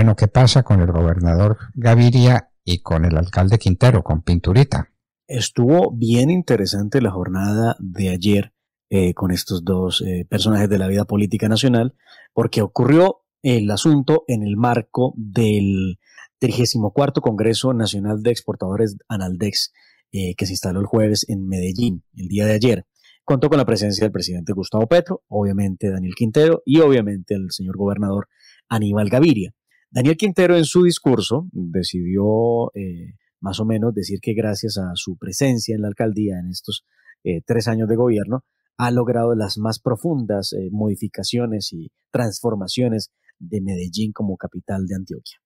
Bueno, ¿qué pasa con el gobernador Gaviria y con el alcalde Quintero, con Pinturita? Estuvo bien interesante la jornada de ayer eh, con estos dos eh, personajes de la vida política nacional, porque ocurrió el asunto en el marco del 34 Congreso Nacional de Exportadores Analdex, eh, que se instaló el jueves en Medellín, el día de ayer. Contó con la presencia del presidente Gustavo Petro, obviamente Daniel Quintero y obviamente el señor gobernador Aníbal Gaviria. Daniel Quintero en su discurso decidió eh, más o menos decir que gracias a su presencia en la alcaldía en estos eh, tres años de gobierno, ha logrado las más profundas eh, modificaciones y transformaciones de Medellín como capital de Antioquia.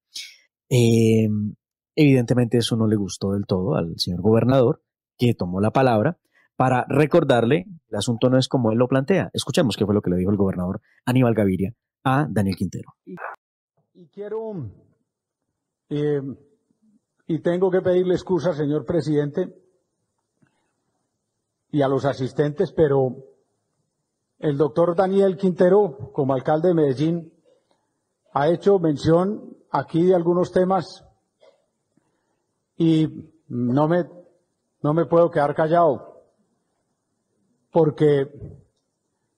evidentemente eso no le gustó del todo al señor gobernador, que tomó la palabra para recordarle, el asunto no es como él lo plantea. Escuchemos qué fue lo que le dijo el gobernador Aníbal Gaviria a Daniel Quintero. Y quiero, eh, y tengo que pedirle excusa, señor presidente, y a los asistentes, pero el doctor Daniel Quintero, como alcalde de Medellín, ha hecho mención aquí de algunos temas y no me, no me puedo quedar callado, porque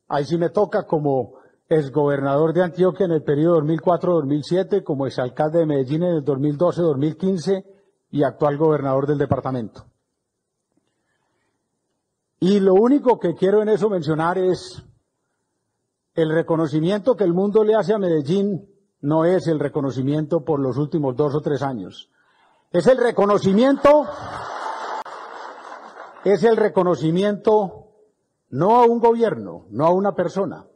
ahí sí me toca como es gobernador de Antioquia en el periodo 2004-2007, como exalcalde de Medellín en el 2012-2015 y actual gobernador del departamento. Y lo único que quiero en eso mencionar es el reconocimiento que el mundo le hace a Medellín no es el reconocimiento por los últimos dos o tres años. Es el reconocimiento, es el reconocimiento no a un gobierno, no a una persona,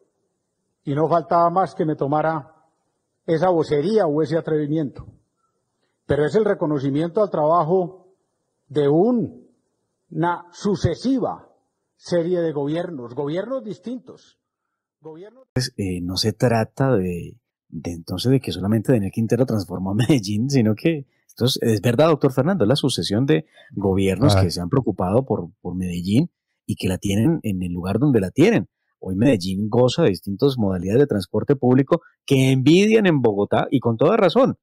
y no faltaba más que me tomara esa vocería o ese atrevimiento. Pero es el reconocimiento al trabajo de una sucesiva serie de gobiernos, gobiernos distintos. Gobiernos... Pues, eh, no se trata de, entonces de que solamente Daniel Quintero transformó a Medellín, sino que es, verdad, doctor Fernando, es la sucesión de gobiernos ah. que se han preocupado por, por Medellín y que la tienen en el lugar donde la tienen. Hoy Medellín goza de distintas modalidades de transporte público que envidian en Bogotá y con toda razón.